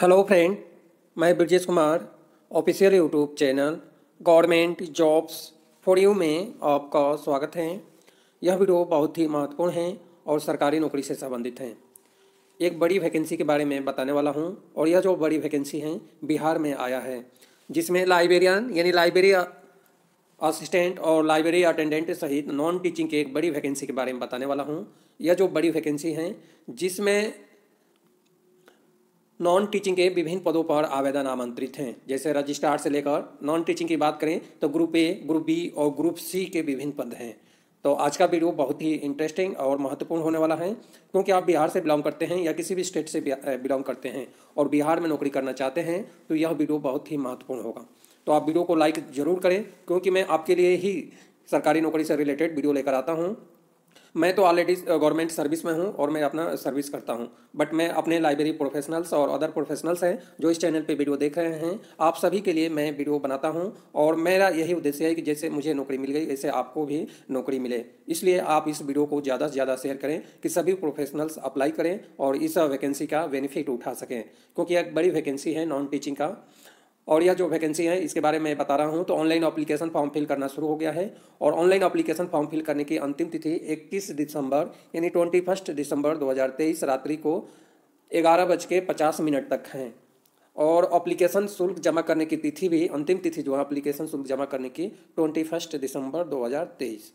hello friend मैं Brajesh Kumar official YouTube channel government jobs for you में आपका स्वागत है यह वीडियो बहुत ही महत्वपूर्ण है और सरकारी नौकरी से संबंधित है एक बड़ी वैकेंसी के बारे में बताने वाला हूं और यह जो बड़ी वैकेंसी है बिहार में आया है जिसमें लाइब्रेरियन यानी लाइब्रेरी असिस्टेंट और लाइब्रेरी अटेंडेंट सहित नॉन टीचिंग की एक बड़ी वैकेंसी के बारे में बताने वाला हूँ यह जो बड़ी वैकेंसी है जिसमें नॉन टीचिंग के विभिन्न पदों पर आवेदन आमंत्रित हैं जैसे रजिस्ट्रार से लेकर नॉन टीचिंग की बात करें तो ग्रुप ए ग्रुप बी और ग्रुप सी के विभिन्न पद हैं तो आज का वीडियो बहुत ही इंटरेस्टिंग और महत्वपूर्ण होने वाला है क्योंकि आप बिहार से बिलोंग करते हैं या किसी भी स्टेट से बिलोंग करते हैं और बिहार में नौकरी करना चाहते हैं तो यह वीडियो बहुत ही महत्वपूर्ण होगा तो आप वीडियो को लाइक ज़रूर करें क्योंकि मैं आपके लिए ही सरकारी नौकरी से रिलेटेड वीडियो लेकर आता हूँ मैं तो ऑलरेडी गवर्नमेंट सर्विस में हूँ और मैं अपना सर्विस करता हूँ बट मैं अपने लाइब्रेरी प्रोफेशनल्स और अदर प्रोफेशनल्स हैं जो इस चैनल पे वीडियो देख रहे हैं आप सभी के लिए मैं वीडियो बनाता हूँ और मेरा यही उद्देश्य है कि जैसे मुझे नौकरी मिल गई ऐसे आपको भी नौकरी मिले इसलिए आप इस वीडियो को ज़्यादा से ज़्यादा शेयर करें कि सभी प्रोफेशनल्स अप्लाई करें और इस वैकेंसी का बेनिफिट उठा सकें क्योंकि एक बड़ी वैकेंसी है नॉन टीचिंग का और यह जो वैकेंसी है इसके बारे में बता रहा हूँ तो ऑनलाइन अप्लीकेशन फॉर्म फिल करना शुरू हो गया है और ऑनलाइन अप्लीकेशन फॉर्म फिल करने की अंतिम तिथि 21 दिसंबर यानी ट्वेंटी फर्स्ट दिसंबर 2023 रात्रि को ग्यारह बज के पचास मिनट तक हैं और अप्लीकेशन शुल्क जमा करने की तिथि भी अंतिम तिथि जो है अप्लीकेशन शुल्क जमा करने की ट्वेंटी फर्स्ट दिसंबर तेईस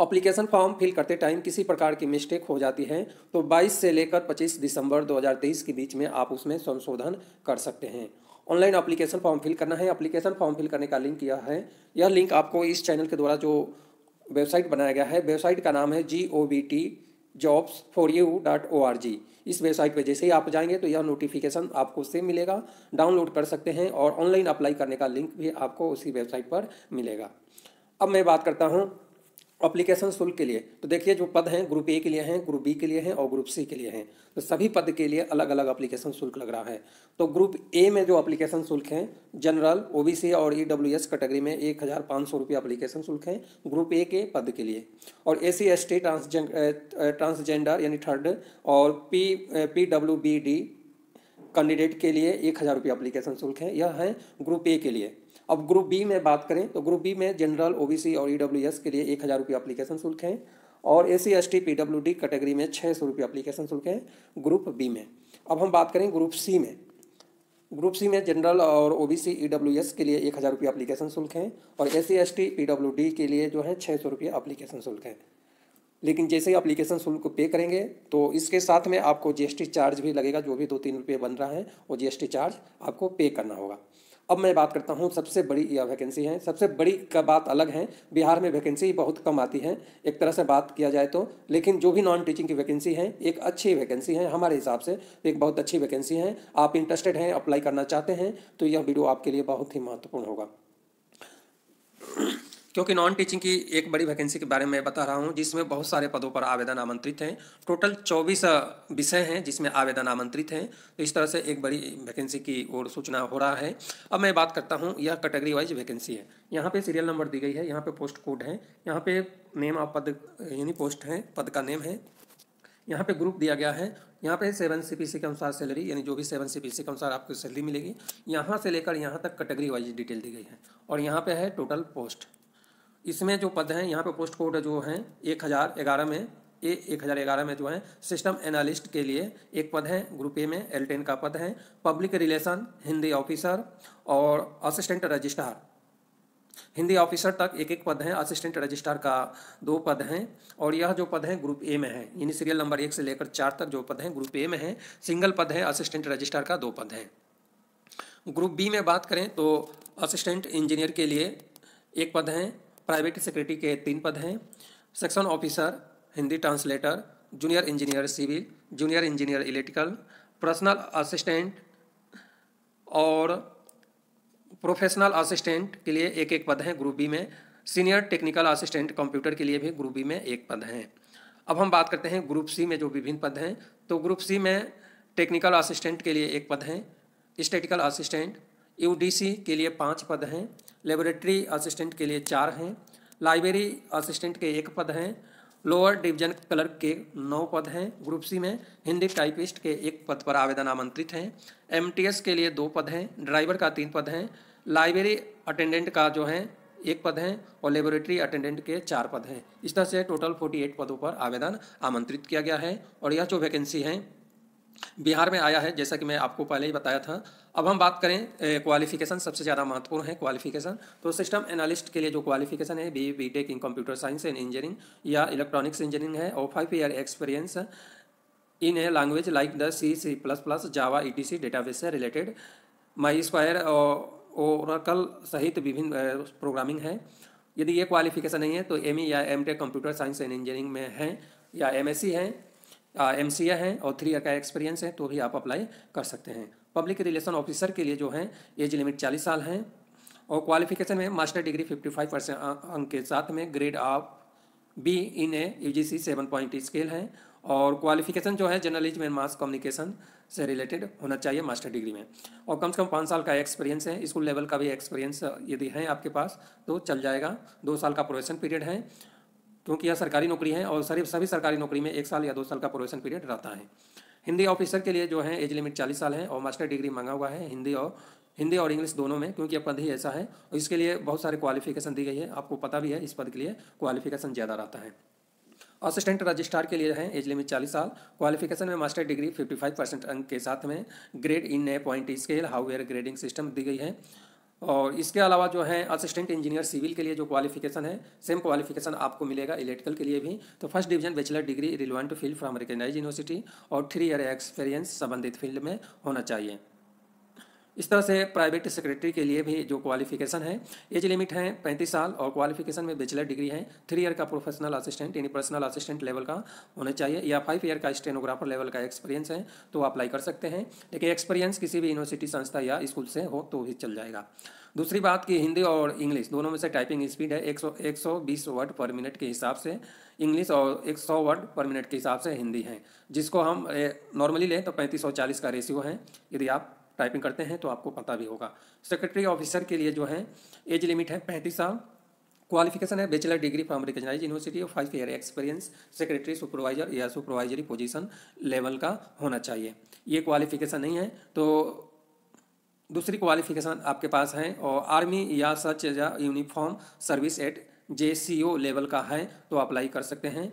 अप्लीकेशन फॉर्म फिल करते टाइम किसी प्रकार की मिस्टेक हो जाती है तो 22 से लेकर 25 दिसंबर 2023 के बीच में आप उसमें संशोधन कर सकते हैं ऑनलाइन अप्लीकेशन फॉर्म फिल करना है अप्लीकेशन फॉर्म फिल करने का लिंक यह है यह लिंक आपको इस चैनल के द्वारा जो वेबसाइट बनाया गया है वेबसाइट का नाम है G O B T jobs for you dot O R G इस वेबसाइट पर जैसे ही आप जाएंगे तो यह नोटिफिकेशन आपको उससे मिलेगा डाउनलोड कर सकते हैं और ऑनलाइन अप्लाई करने का लिंक भी आपको उसी वेबसाइट पर मिलेगा अब मैं बात करता हूँ अप्लीकेशन शुल्क के लिए तो देखिए जो पद हैं ग्रुप ए के लिए हैं ग्रुप बी के लिए हैं और ग्रुप सी के लिए हैं तो सभी पद के लिए अलग अलग अप्लीकेशन शुल्क लग रहा है तो ग्रुप ए में जो अप्लीकेशन शुल्क हैं जनरल ओबीसी और ई e कैटेगरी में एक हज़ार पाँच सौ रुपये अप्लीकेशन शुल्क हैं ग्रुप ए के पद के लिए और A C S T transgender यानी थर्ड और P P W B D candidate के लिए एक हज़ार रुपये अप्लीकेशन शुल्क है यह है ग्रुप ए के लिए अब ग्रुप बी में बात करें तो ग्रुप बी में जनरल ओ और ई e के लिए एक हज़ार रुपये अप्लीकेशन शुल्क है और A C S T P W D category में छः सौ रुपये अप्लीकेशन शुल्क है ग्रुप बी में अब हम बात करें ग्रुप सी में ग्रुप सी में जनरल और O B C E W S के लिए एक हज़ार रुपये अप्लीकेशन शुल्क है और A C S T P W D के लिए जो है छः सौ रुपये अप्लीकेशन शुल्क है लेकिन जैसे ही अप्लीकेशन शुल्क पे करेंगे तो इसके साथ में आपको टी चार्ज भी लगेगा जो भी दो तीन रुपये बन रहा है वो टी चार्ज आपको पे करना होगा अब मैं बात करता हूँ सबसे बड़ी यह वैकेंसी है सबसे बड़ी का बात अलग है बिहार में वैकेंसी बहुत कम आती है एक तरह से बात किया जाए तो लेकिन जो भी नॉन टीचिंग की वैकेंसी है एक अच्छी वैकेंसी है हमारे हिसाब से एक बहुत अच्छी वैकेंसी है आप इंटरेस्टेड हैं अप्लाई करना चाहते हैं तो यह वीडियो आपके लिए बहुत ही महत्वपूर्ण होगा क्योंकि नॉन टीचिंग की एक बड़ी वैकेंसी के बारे में बता रहा हूँ जिसमें बहुत सारे पदों पर आवेदन आमंत्रित हैं टोटल चौबीस विषय हैं जिसमें आवेदन आमंत्रित हैं तो इस तरह से एक बड़ी वैकेंसी की ओर सूचना हो रहा है अब मैं बात करता हूँ यह कैटेगरी वाइज वैकेंसी है यहाँ पर सीरियल नंबर दी गई है यहाँ पर पोस्ट कोड है यहाँ पे नेम ऑफ पद यानी पोस्ट है पद का नेम है यहाँ पे ग्रुप दिया गया है यहाँ पे सेवन सी के अनुसार सैलरी यानी जो भी सेवन सी के अनुसार आपको सैलरी मिलेगी यहाँ से लेकर यहाँ तक कैटेगरी वाइज डिटेल दी गई है और यहाँ पे है टोटल पोस्ट इसमें जो पद हैं यहाँ पे पोस्ट कोड जो हैं एक हज़ार ग्यारह में ए एक हज़ार ग्यारह में जो है सिस्टम एनालिस्ट के लिए एक पद है ग्रुप ए में एल टेन का पद है पब्लिक रिलेशन हिंदी ऑफिसर और असिस्टेंट रजिस्ट्रार हिंदी ऑफिसर तक एक एक पद हैं असिस्टेंट रजिस्ट्रार का दो पद हैं और यह जो पद हैं ग्रुप ए में है यानी सीरियल नंबर एक से लेकर चार तक जो पद हैं ग्रुप ए में है सिंगल पद है असिस्टेंट रजिस्ट्रार का दो पद हैं ग्रुप बी में बात करें तो असिस्टेंट इंजीनियर के लिए एक पद हैं प्राइवेट सेक्रेटरी के तीन पद हैं section officer Hindi translator junior engineer civil junior engineer electrical personal assistant और प्रोफेशनल असिस्टेंट के लिए एक एक पद हैं ग्रुप बी में सीनियर टेक्निकल असिस्टेंट कंप्यूटर के लिए भी ग्रुप बी में एक पद हैं अब हम बात करते हैं ग्रुप सी में जो विभिन्न पद हैं तो ग्रुप सी में टेक्निकल असिस्टेंट के लिए एक पद हैं स्टेटिकल असिस्टेंट यू के लिए पाँच पद हैं लेबोरेटरी असिस्टेंट के लिए चार हैं लाइब्रेरी असिस्टेंट के एक पद हैं लोअर डिवीजन क्लर्क के नौ पद हैं ग्रुप सी में हिंदी टाइपिस्ट के एक पद पर आवेदन आमंत्रित हैं एमटीएस के लिए दो पद हैं ड्राइवर का तीन पद हैं लाइब्रेरी अटेंडेंट का जो है एक पद हैं और लेबोरेटरी अटेंडेंट के चार पद हैं इस तरह से टोटल 48 पदों पर आवेदन आमंत्रित किया गया है और यह जो वैकेंसी हैं बिहार में आया है जैसा कि मैं आपको पहले ही बताया था अब हम बात करें क्वालिफिकेशन सबसे ज़्यादा महत्वपूर्ण है क्वालिफिकेशन तो सिस्टम एनालिस्ट के लिए जो क्वालिफिकेशन है B B tech in computer science and engineering या इलेक्ट्रॉनिक्स इंजीनियरिंग है और five year experience in a language like the C C plus plus Java E T C database से related my square Oracle सहित विभिन्न programming है यदि ये qualification नहीं है तो एम ई e या M tech computer science and engineering में हैं या एम एस सी e हैं एम सी ए हैं और थ्री ईयर का एक्सपीरियंस है तो भी आप अप्लाई कर सकते हैं पब्लिक रिलेशन ऑफिसर के लिए जो है एज लिमिट चालीस साल है और क्वालिफिकेशन में master degree fifty five percent अंक के साथ में grade of B in A U G C seven point scale है और क्वालिफिकेशन जो है जर्नलिज्म एंड मास कम्युनिकेशन से रिलेटेड होना चाहिए मास्टर डिग्री में और कम से कम पाँच साल का एक्सपीरियंस है स्कूल लेवल का भी एक्सपीरियंस यदि है आपके पास तो चल जाएगा दो साल का प्रोवेशन पीरियड है क्योंकि यह सरकारी नौकरी है और सभी सभी सरकारी नौकरी में एक साल या दो साल का प्रोवेशन पीरियड रहता है हिंदी ऑफिसर के लिए जो है एज लिमिट चालीस साल है और मास्टर डिग्री मांगा हुआ है हिंदी और हिंदी और इंग्लिश दोनों में क्योंकि यह पद ही ऐसा है और इसके लिए बहुत सारे क्वालिफिकेशन दी गई है आपको पता भी है इस पद के लिए क्वालिफिकेशन ज़्यादा रहता है असिस्टेंट रजिस्ट्रार के लिए है एज लिमिट चालीस साल क्वालिफिकेशन में मास्टर डिग्री 55 परसेंट अंक के साथ में grade in A point scale however grading system दी गई है और इसके अलावा जो है असिस्टेंट इंजीनियर सिविल के लिए जो क्वालिफिकेशन है सेम क्वालिफिकेशन आपको मिलेगा इलेक्ट्रिकल के लिए भी तो first division bachelor degree relevant field from recognize university और थ्री ईयर एक्सपीरियंस संबंधित फील्ड में होना चाहिए इस तरह से प्राइवेट सेक्रेटरी के लिए भी जो क्वालिफिकेशन है एज लिमिट है पैंतीस साल और क्वालिफिकेशन में बैचलर डिग्री है थ्री ईयर का प्रोफेशनल असिस्टेंट यानी पर्सनल असिस्टेंट लेवल का होना चाहिए या फाइव ईयर का स्टेनोग्राफर लेवल का एक्सपीरियंस है तो अप्लाई कर सकते हैं लेकिन एक्सपीरियंस किसी भी यूनिवर्सिटी संस्था या स्कूल से हो तो भी चल जाएगा दूसरी बात कि हिंदी और इंग्लिश दोनों में से टाइपिंग स्पीड है 100 120 वर्ड पर मिनट के हिसाब से इंग्लिश और 100 वर्ड पर मिनट के हिसाब से हिंदी है जिसको हम नॉर्मली लें तो पैंतीस सौ चालीस का रेशियो है यदि आप टाइपिंग करते हैं तो आपको पता भी होगा सेक्रेटरी ऑफिसर के लिए जो है एज लिमिट है पैंतीस साल क्वालिफिकेशन है bachelor degree from recognize university और five year experience secretary supervisor या सुपरवाइजरी पोजीशन लेवल का होना चाहिए ये क्वालिफिकेशन नहीं है तो दूसरी क्वालिफिकेशन आपके पास है और आर्मी या सच या uniform service at J level का है तो अप्लाई कर सकते हैं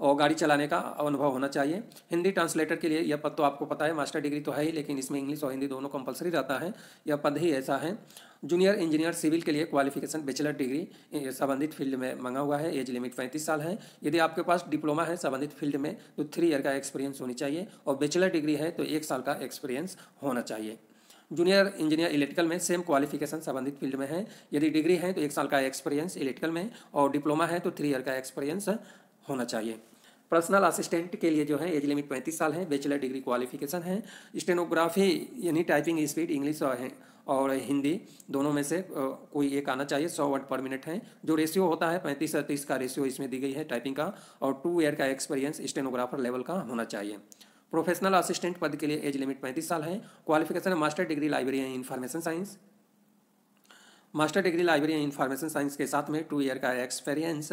और गाड़ी चलाने का अनुभव होना चाहिए हिंदी ट्रांसलेटर के लिए यह पद तो आपको पता है मास्टर डिग्री तो है ही लेकिन इसमें इंग्लिश और हिंदी दोनों कंपलसरी रहता है यह पद ही ऐसा है जूनियर इंजीनियर सिविल के लिए क्वालिफिकेशन बैचलर डिग्री संबंधित फील्ड में मंगा हुआ है एज लिमिट पैंतीस साल है यदि आपके पास डिप्लोमा है संबंधित फील्ड में तो थ्री ईयर का एक्सपीरियंस होनी चाहिए और बैचलर डिग्री है तो एक साल का एक्सपीरियंस होना चाहिए जूनियर इंजीनियर इलेक्ट्रिकल में सेम क्वालिफिकेशन संबंधित फील्ड में है यदि डिग्री है तो एक साल का एक्सपीरियंस इलेक्ट्रिकल में और डिप्लोमा है तो थ्री ईयर का एक्सपीरियंस होना चाहिए पर्सनल असिस्टेंट के लिए जो है एज लिमिट पैंतीस साल है बैचलर डिग्री क्वालिफिकेशन है स्टेनोग्राफी यानी टाइपिंग स्पीड इंग्लिश और और हिंदी दोनों में से कोई एक आना चाहिए सौ वर्ड पर मिनट है जो रेशियो होता है पैंतीस से तीस का रेशियो इसमें दी गई है टाइपिंग का और टू ईयर का एक्सपीरियंस स्टेनोग्राफर लेवल का होना चाहिए प्रोफेशनल असिस्टेंट पद के लिए एज लिमिट पैंतीस साल है qualification master degree library in information science master degree library in information science के साथ में टू ईयर का एक्सपीरियंस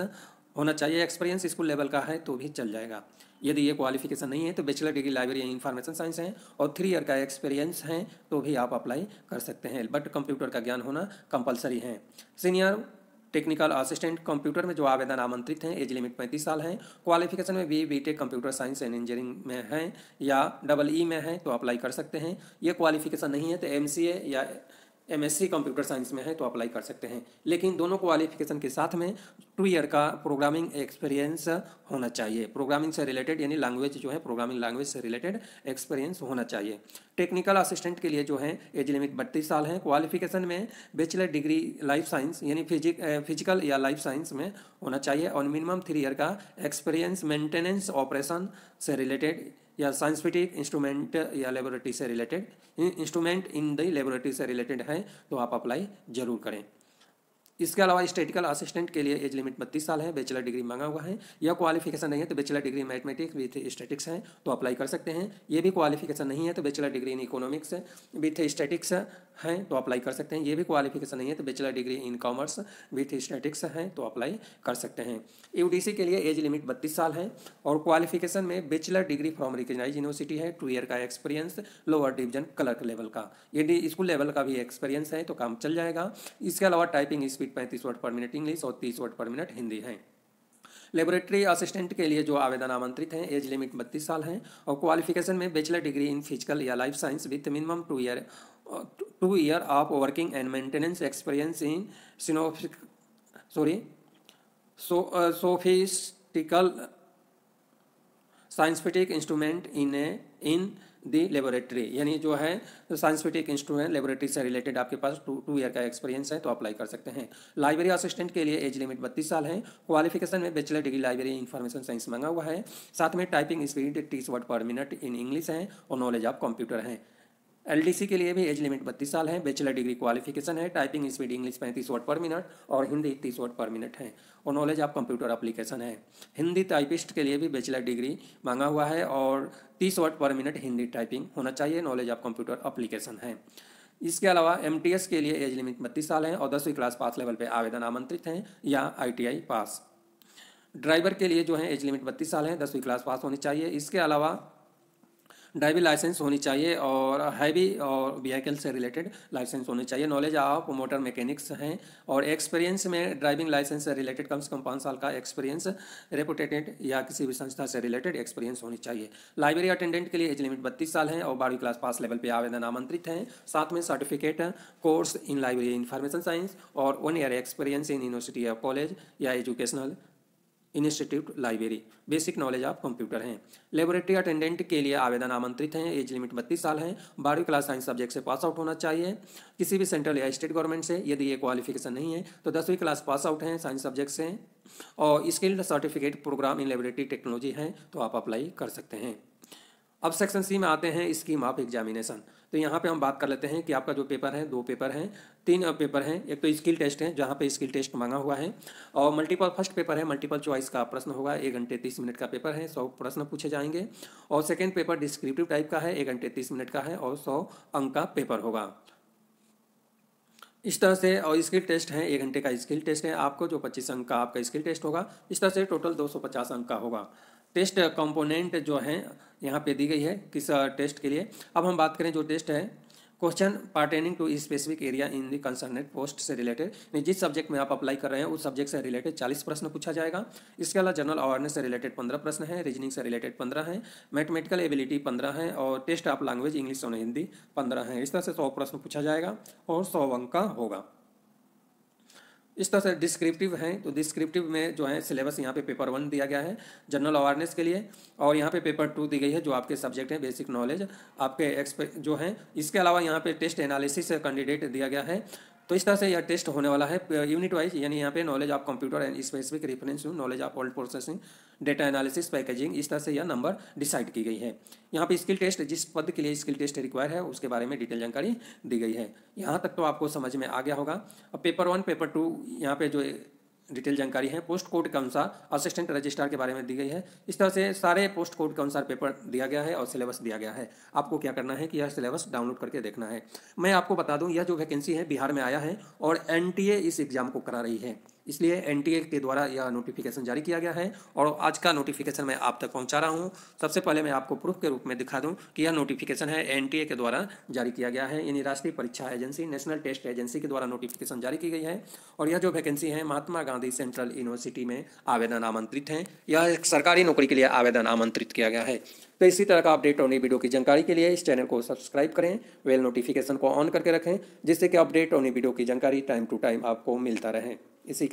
होना चाहिए एक्सपीरियंस स्कूल लेवल का है तो भी चल जाएगा यदि ये क्वालिफिकेशन नहीं है तो bachelor degree library information science है और थ्री ईयर का एक्सपीरियंस है तो भी आप अप्लाई कर सकते हैं बट कंप्यूटर का ज्ञान होना कंपलसरी है सीनियर टेक्निकल असिस्टेंट कंप्यूटर में जो आवेदन आमंत्रित हैं एज लिमिट पैंतीस साल हैं क्वालिफिकेशन में B B tech computer science and engineering में हैं या डबल ई e में हैं तो अप्लाई कर सकते हैं ये क्वालिफिकेशन नहीं है तो एम सी ए या सी कंप्यूटर साइंस में है तो अप्लाई कर सकते हैं लेकिन दोनों क्वालिफिकेशन के साथ में टू ईयर का प्रोग्रामिंग एक्सपीरियंस होना चाहिए प्रोग्रामिंग से रिलेटेड यानी लैंग्वेज जो है प्रोग्रामिंग लैंग्वेज से रिलेटेड एक्सपीरियंस होना चाहिए टेक्निकल असिस्टेंट के लिए जो है एज लिमिट बत्तीस साल है क्वालिफिकेशन में बैचलर डिग्री लाइफ साइंस यानी फिजिक फिजिकल या लाइफ साइंस में होना चाहिए और मिनिमम थ्री ईयर का एक्सपीरियंस मेंटेनेंस ऑपरेशन से रिलेटेड या साइंसफिटिक इंस्ट्रूमेंट या लेबोरेटरी से related instrument in the laboratory से रिलेटेड है तो आप अप्लाई जरूर करें इसके अलावा स्टेटिकल असिस्टेंट के लिए एज लिमिट बत्तीस साल है बैचलर डिग्री मांगा हुआ है या क्वालिफिकेशन नहीं है तो bachelor degree mathematics with statistics है तो अप्लाई कर सकते हैं ये भी क्वालिफिकेशन नहीं है तो bachelor degree in economics with statistics हैं तो अप्लाई कर सकते हैं ये भी क्वालिफिकेशन नहीं है तो bachelor degree in commerce with statistics हैं तो अप्लाई कर सकते हैं यू के लिए एज लिमिट बत्तीस साल है और क्वालिफिकेशन में bachelor degree from recognize university है टू ईयर का experience lower division clerk level का ये स्कूल लेवल का भी एक्सपीरियंस है तो काम चल जाएगा इसके अलावा टाइपिंग स्पीड स्पीक पैंतीस वर्ड पर मिनट इंग्लिश और तीस वर्ड पर मिनट हिंदी है लेबोरेटरी असिस्टेंट के लिए जो आवेदन आमंत्रित हैं एज लिमिट बत्तीस साल हैं और क्वालिफिकेशन में बैचलर डिग्री इन फिजिकल या life science with minimum two year two year of working and maintenance experience in scientific sorry sophistical scientific instrument in a in the laboratory यानी जो है scientific instrument laboratory से related आपके पास two two year का experience है तो apply कर सकते हैं लाइब्रेरी असिस्टेंट के लिए एज लिमिट बत्तीस साल है क्वालिफिकेशन में bachelor degree library information science मंगा हुआ है साथ में टाइपिंग स्पीड टीस word per minute in English है और नॉलेज ऑफ कंप्यूटर है एलडीसी के लिए भी एज लिमिट बत्तीस साल है बैचलर डिग्री क्वालिफिकेशन है टाइपिंग स्पीड इंग्लिश पैंतीस वर्ड पर मिनट और हिंदी तीस वर्ड पर मिनट है और नॉलेज ऑफ कंप्यूटर एप्लीकेशन है हिंदी टाइपिस्ट के लिए भी बैचलर डिग्री मांगा हुआ है और तीस word per minute Hindi typing होना चाहिए नॉलेज ऑफ कंप्यूटर अप्लीकेशन है इसके अलावा एम के लिए एज लिमिट बत्तीस साल है और दसवीं क्लास पास लेवल पर आवेदन आमंत्रित हैं या आई पास ड्राइवर के लिए जो है एज लिमिट बत्तीस साल है दसवीं क्लास पास होनी चाहिए इसके अलावा ड्राइविंग लाइसेंस होनी चाहिए और हैवी और व्हीकल से रिलेटेड लाइसेंस होनी चाहिए नॉलेज ऑफ मोटर मैकेनिक्स हैं और एक्सपीरियंस में ड्राइविंग लाइसेंस से रिलेटेड कम से कम पाँच साल का एक्सपीरियंस रेपुटेटेड या किसी भी संस्था से रिलेटेड एक्सपीरियंस होनी चाहिए लाइब्रेरी अटेंडेंट के लिए एज लिमिट बत्तीस साल है और बारहवीं क्लास पास लेवल पर आवेदन आमंत्रित हैं साथ में certificate course in library information science और one year experience in university या कॉलेज या educational institute library basic knowledge of computer हैं लेबोरेटरी अटेंडेंट के लिए आवेदन आमंत्रित हैं एज लिमिट बत्तीस साल है बारहवीं क्लास साइंस सब्जेक्ट से पास आउट होना चाहिए किसी भी सेंट्रल या स्टेट गवर्नमेंट से यदि ये क्वालिफिकेशन नहीं है तो दसवीं क्लास पास आउट हैं साइंस सब्जेक्ट से और skilled certificate program in laboratory technology हैं तो आप अप्लाई कर सकते हैं अब सेक्शन सी में आते हैं स्कीम ऑफ एग्जामिनेशन तो यहाँ पे हम बात कर लेते हैं कि आपका जो पेपर है दो पेपर हैं तीन पेपर हैं एक तो स्किल टेस्ट है जहाँ पे स्किल टेस्ट मांगा हुआ है और मल्टीपल फर्स्ट पेपर है मल्टीपल चॉइस का प्रश्न होगा एक घंटे तीस मिनट का पेपर है सौ प्रश्न पूछे जाएंगे और सेकेंड पेपर डिस्क्रिप्टिव टाइप का है एक घंटे तीस मिनट का है और सौ अंक का पेपर होगा इस तरह से और स्किल टेस्ट है एक घंटे का स्किल टेस्ट है आपको जो पच्चीस अंक का आपका स्किल टेस्ट होगा इस तरह से टोटल दो सौ पचास अंक का होगा टेस्ट कंपोनेंट जो है यहाँ पे दी गई है किस टेस्ट के लिए अब हम बात करें जो टेस्ट है question pertaining to specific area in the concerned post से रिलेटेड जिस सब्जेक्ट में आप अप्लाई कर रहे हैं उस सब्जेक्ट से रिलेटेड चालीस प्रश्न पूछा जाएगा इसके अलावा जनरल अवेयरनेस से रिलेटेड पंद्रह प्रश्न है रीजनिंग से रिलेटेड पंद्रह है मैथमेटिकल एबिलिटी पंद्रह है और टेस्ट ऑफ लैंग्वेज इंग्लिश और हिंदी पंद्रह है इस तरह से सौ प्रश्न पूछा जाएगा और सौ अंक का होगा इस तरह से डिस्क्रिप्टिव हैं तो डिस्क्रिप्टिव में जो है सिलेबस यहाँ पे पेपर वन दिया गया है जनरल अवेयरनेस के लिए और यहाँ पे पेपर टू दी गई है जो आपके सब्जेक्ट हैं बेसिक नॉलेज आपके एक्सपे जो हैं इसके अलावा यहाँ पे टेस्ट एनालिसिस कैंडिडेट दिया गया है तो इस तरह से यह टेस्ट होने वाला है यूनिट वाइज यानी यहाँ पे knowledge of computer and specific reference knowledge of word processing data analysis packaging इस तरह से यह नंबर डिसाइड की गई है यहाँ पे स्किल टेस्ट जिस पद के लिए स्किल टेस्ट रिक्वायर है उसके बारे में डिटेल जानकारी दी गई है यहाँ तक तो आपको समझ में आ गया होगा अब पेपर वन पेपर टू यहाँ पे जो डिटेल जानकारी है पोस्ट कोड के अनुसार असिस्टेंट रजिस्ट्रार के बारे में दी गई है इस तरह से सारे पोस्ट कोड के अनुसार पेपर दिया गया है और सिलेबस दिया गया है आपको क्या करना है कि यह सिलेबस डाउनलोड करके देखना है मैं आपको बता दूं यह जो वैकेंसी है बिहार में आया है और एन इस एग्ज़ाम को करा रही है इसलिए एन के द्वारा यह नोटिफिकेशन जारी किया गया है और आज का नोटिफिकेशन मैं आप तक पहुंचा रहा हूं सबसे पहले मैं आपको प्रूफ के रूप में दिखा दूं कि यह नोटिफिकेशन है एन के द्वारा जारी किया गया है यानी राष्ट्रीय परीक्षा एजेंसी नेशनल टेस्ट एजेंसी के द्वारा नोटिफिकेशन जारी की गई है और यह जो वैकेंसी है महात्मा गांधी सेंट्रल यूनिवर्सिटी में आवेदन आमंत्रित हैं यह एक सरकारी नौकरी के लिए आवेदन आमंत्रित किया गया है तो इसी तरह का अपडेट और नई वीडियो की जानकारी के लिए इस चैनल को सब्सक्राइब करें वेल नोटिफिकेशन को ऑन करके रखें जिससे कि अपडेट और नई वीडियो की जानकारी टाइम टू टाइम आपको मिलता रहे इसी